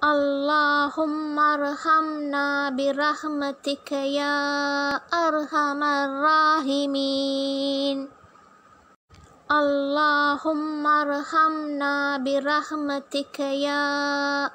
اللهم ارحمنا برحمتك يا أرحم الراحمين اللهم ارحمنا برحمتك يا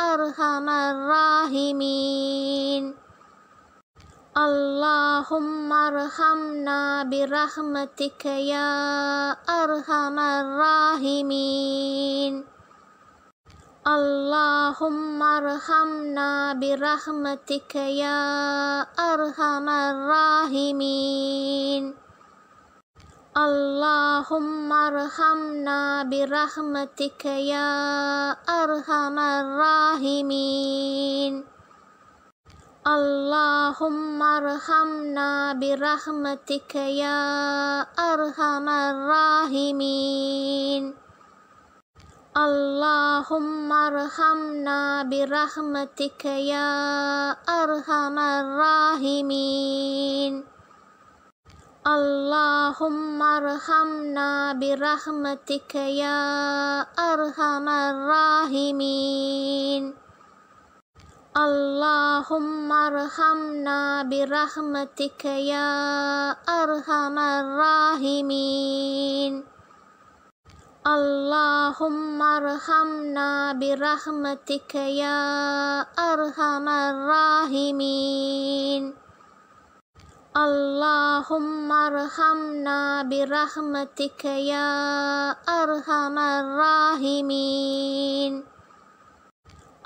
أرحم الراحمين اللهم ارحمنا برحمتك يا أرحم الراحمين اللهم ارحمنا برحمتك يا أرحم الراحمين اللهم ارحمنا برحمتك يا أرحم الراحمين اللهم ارحمنا برحمتك يا أرحم الراحمين اللهم ارحمنا برحمتك يا أرحم الراحمين اللهم ارحمنا برحمتك يا أرحم الراحمين اللهم ارحمنا برحمتك يا أرحم الراحمين اللهم ارحمنا برحمتك يا أرحم الراحمين اللهم ارحمنا برحمتك يا أرحم الراحمين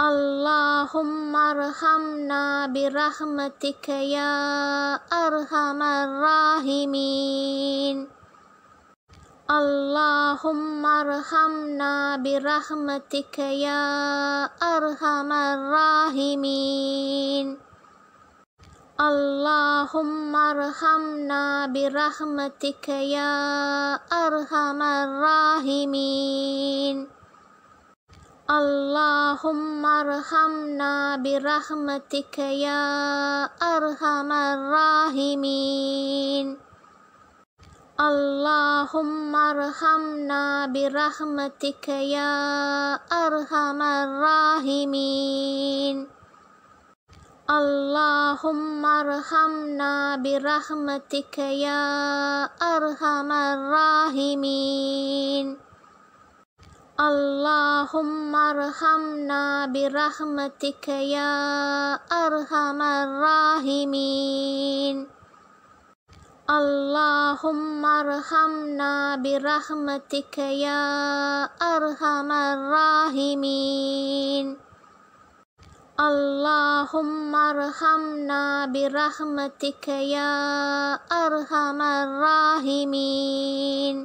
اللهم ارحمنا برحمتك يا أرحم الراحمين اللهم ارحمنا برحمتك يا أرحم الراحمين اللهم ارحمنا برحمتك يا أرحم الراحمين اللهم ارحمنا برحمتك يا أرحم الراحمين اللهم ارحمنا برحمتك يا أرحم الراحمين اللهم ارحمنا برحمتك يا أرحم الراحمين اللهم ارحمنا برحمتك يا أرحم الراحمين اللهم ارحمنا برحمتك يا أرحم الراحمين اللهم ارحمنا برحمتك يا أرحم الراحمين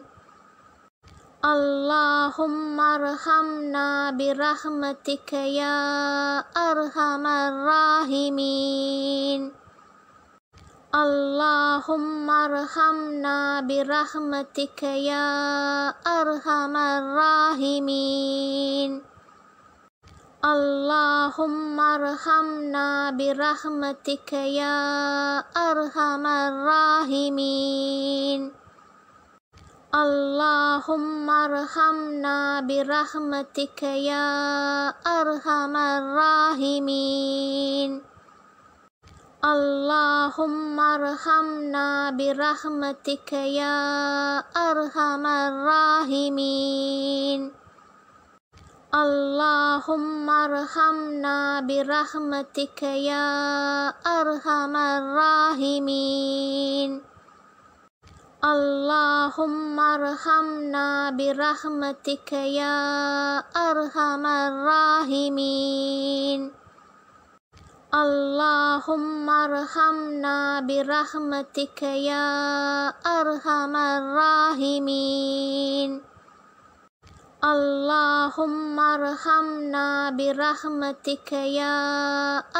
اللهم ارحمنا برحمتك يا أرحم الراحمين اللهم ارحمنا برحمتك يا أرحم الراحمين اللهم ارحمنا برحمتك يا أرحم الراحمين اللهم ارحمنا برحمتك يا أرحم الراحمين اللهم ارحمنا برحمتك يا أرحم الراحمين اللهم ارحمنا برحمتك يا أرحم الراحمين اللهم ارحمنا برحمتك يا أرحم الراحمين اللهم ارحمنا برحمتك يا أرحم الراحمين اللهم ارحمنا برحمتك يا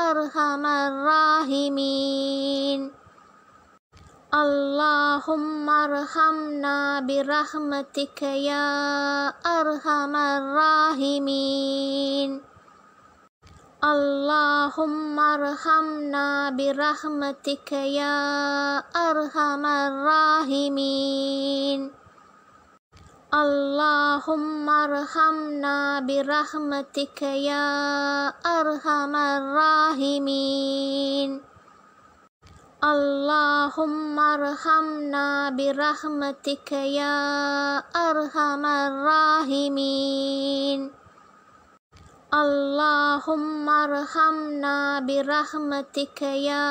أرحم الراحمين اللهم ارحمنا برحمتك يا أرحم الراحمين اللهم ارحمنا برحمتك يا أرحم الراحمين اللهم ارحمنا برحمتك يا أرحم الراحمين اللهم ارحمنا برحمتك يا أرحم الراحمين اللهم ارحمنا برحمتك يا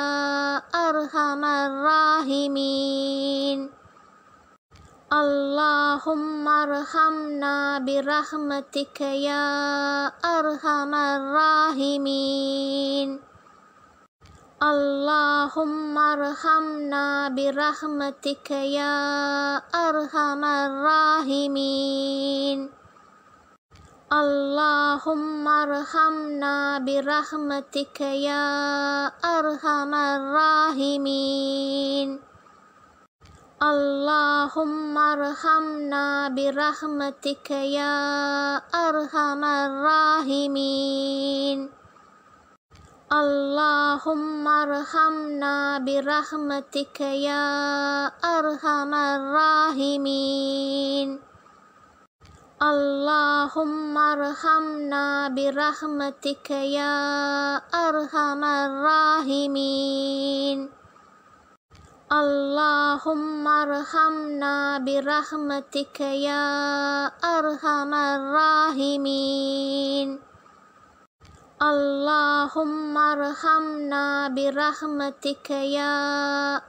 أرحم الراحمين اللهم ارحمنا برحمتك يا أرحم الراحمين اللهم ارحمنا برحمتك يا أرحم الراحمين اللهم ارحمنا برحمتك يا أرحم الراحمين اللهم ارحمنا برحمتك يا أرحم الراحمين اللهم ارحمنا برحمتك يا أرحم الراحمين اللهم ارحمنا برحمتك يا أرحم الراحمين اللهم ارحمنا برحمتك يا أرحم الراحمين اللهم ارحمنا برحمتك يا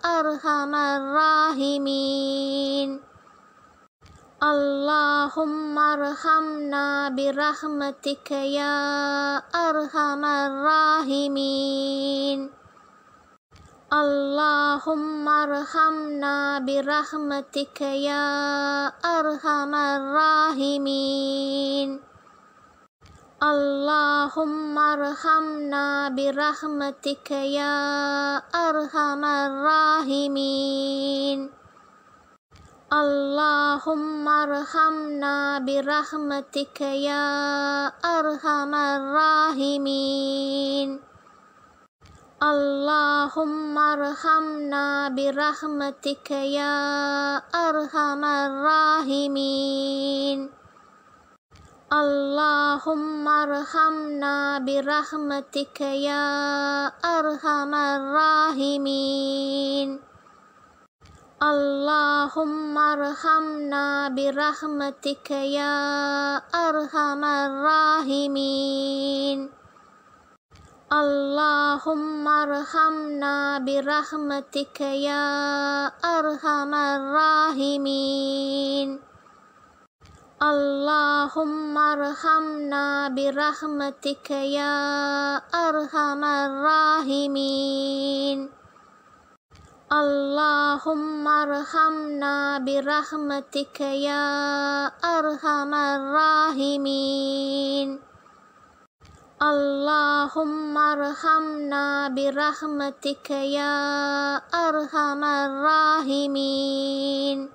أرحم الراحمين اللهم ارحمنا برحمتك يا أرحم الراحمين اللهم ارحمنا برحمتك يا أرحم الراحمين اللهم ارحمنا برحمتك يا أرحم الراحمين اللهم ارحمنا برحمتك يا أرحم الراحمين اللهم ارحمنا برحمتك يا أرحم الراحمين اللهم ارحمنا برحمتك يا أرحم الراحمين اللهم ارحمنا برحمتك يا أرحم الراحمين اللهم ارحمنا برحمتك يا أرحم الراحمين اللهم ارحمنا برحمتك يا أرحم الراحمين اللهم ارحمنا برحمتك يا أرحم الراحمين اللهم ارحمنا برحمتك يا أرحم الراحمين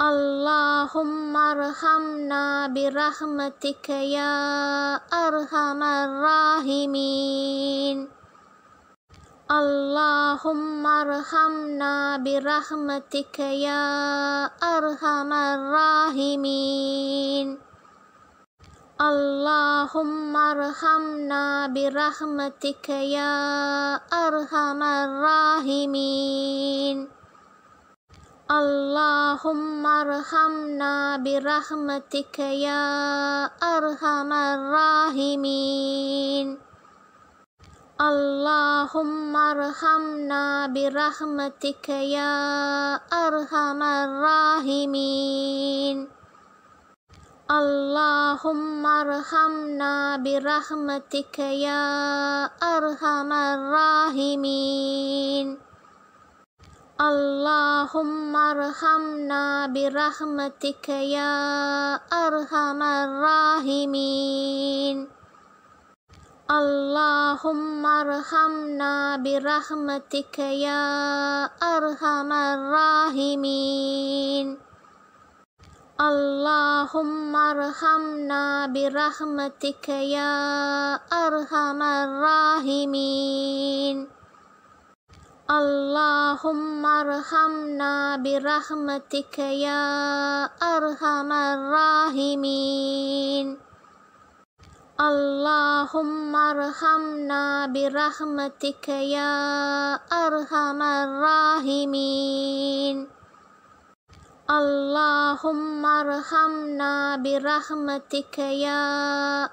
اللهم ارحمنا برحمتك يا أرحم الراحمين اللهم ارحمنا برحمتك يا أرحم الراحمين اللهم ارحمنا برحمتك يا أرحم الراحمين اللهم ارحمنا برحمتك يا أرحم الراحمين اللهم ارحمنا برحمتك يا أرحم الراحمين اللهم ارحمنا برحمتك يا أرحم الراحمين اللهم ارحمنا برحمتك يا أرحم الراحمين اللهم ارحمنا برحمتك يا أرحم الراحمين اللهم ارحمنا برحمتك يا أرحم الراحمين اللهم ارحمنا برحمتك يا أرحم الراحمين اللهم ارحمنا برحمتك يا أرحم الراحمين اللهم ارحمنا برحمتك يا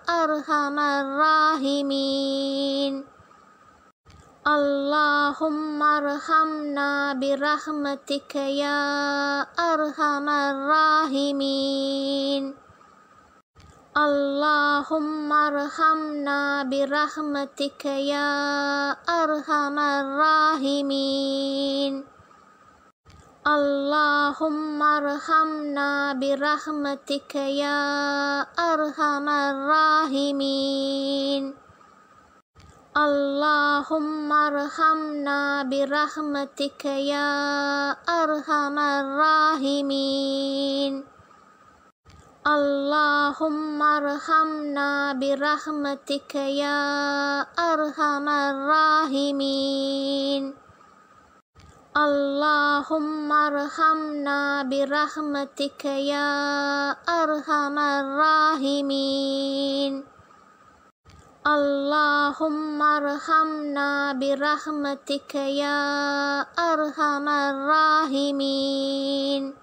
أرحم الراحمين اللهم ارحمنا برحمتك يا أرحم الراحمين اللهم ارحمنا برحمتك يا أرحم الراحمين اللهم ارحمنا برحمتك يا أرحم الراحمين اللهم ارحمنا برحمتك يا أرحم الراحمين اللهم ارحمنا برحمتك يا أرحم الراحمين اللهم ارحمنا برحمتك يا أرحم الراحمين اللهم ارحمنا برحمتك يا أرحم الراحمين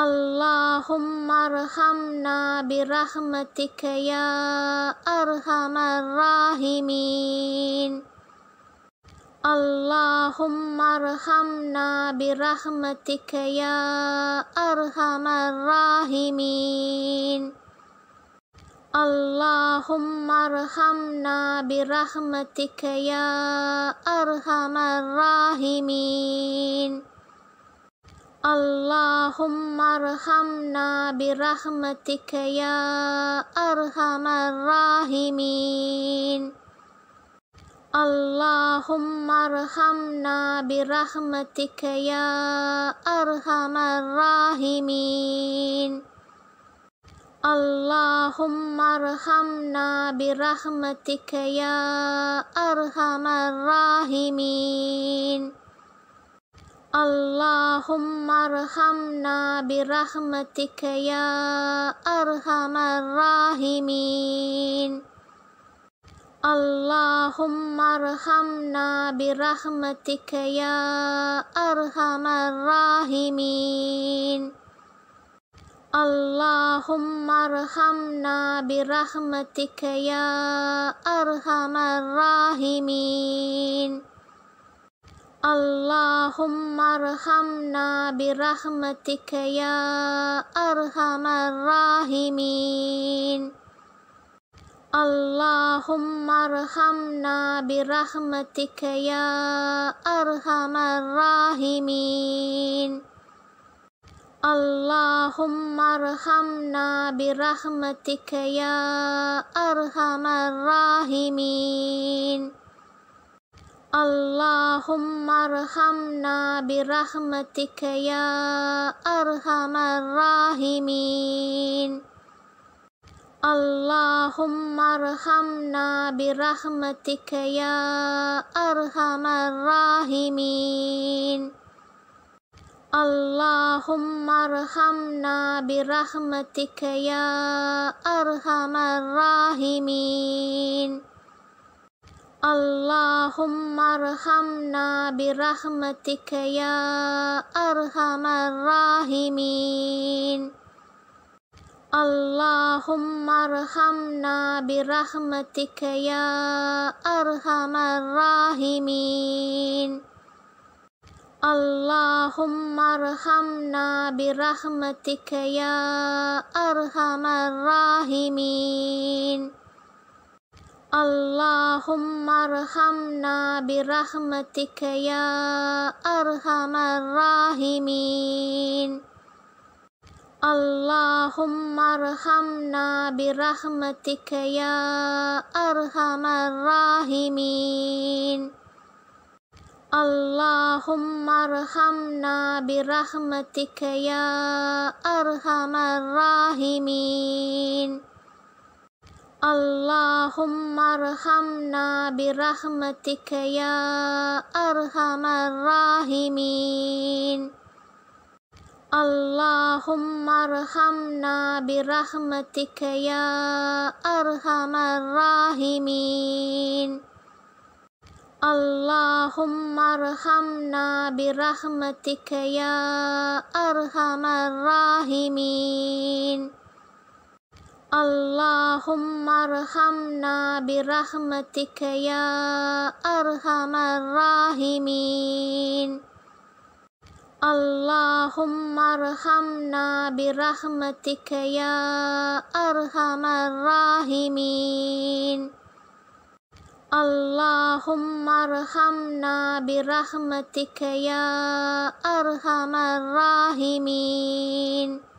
اللهم ارحمنا برحمتك يا أرحم الراحمين اللهم ارحمنا برحمتك يا أرحم الراحمين اللهم ارحمنا برحمتك يا أرحم الراحمين اللهم ارحمنا برحمتك يا أرحم الراحمين اللهم ارحمنا برحمتك يا أرحم الراحمين اللهم ارحمنا برحمتك يا أرحم الراحمين اللهم ارحمنا برحمتك يا أرحم الراحمين اللهم ارحمنا برحمتك يا أرحم الراحمين اللهم ارحمنا برحمتك يا أرحم الراحمين اللهم ارحمنا برحمتك يا أرحم الراحمين اللهم ارحمنا برحمتك يا أرحم الراحمين اللهم ارحمنا برحمتك يا أرحم الراحمين اللهم ارحمنا برحمتك يا أرحم الراحمين اللهم ارحمنا برحمتك يا أرحم الراحمين اللهم ارحمنا برحمتك يا أرحم الراحمين اللهم ارحمنا برحمتك يا أرحم الراحمين اللهم ارحمنا برحمتك يا أرحم الراحمين اللهم ارحمنا برحمتك يا أرحم الراحمين اللهم ارحمنا برحمتك يا أرحم الراحمين اللهم ارحمنا برحمتك يا أرحم الراحمين اللهم ارحمنا برحمتك يا أرحم الراحمين اللهم ارحمنا برحمتك يا أرحم الراحمين اللهم ارحمنا برحمتك يا أرحم الراحمين اللهم ارحمنا برحمتك يا أرحم الراحمين اللهم ارحمنا برحمتك يا أرحم الراحمين اللهم ارحمنا برحمتك يا أرحم الراحمين اللهم ارحمنا برحمتك يا أرحم الراحمين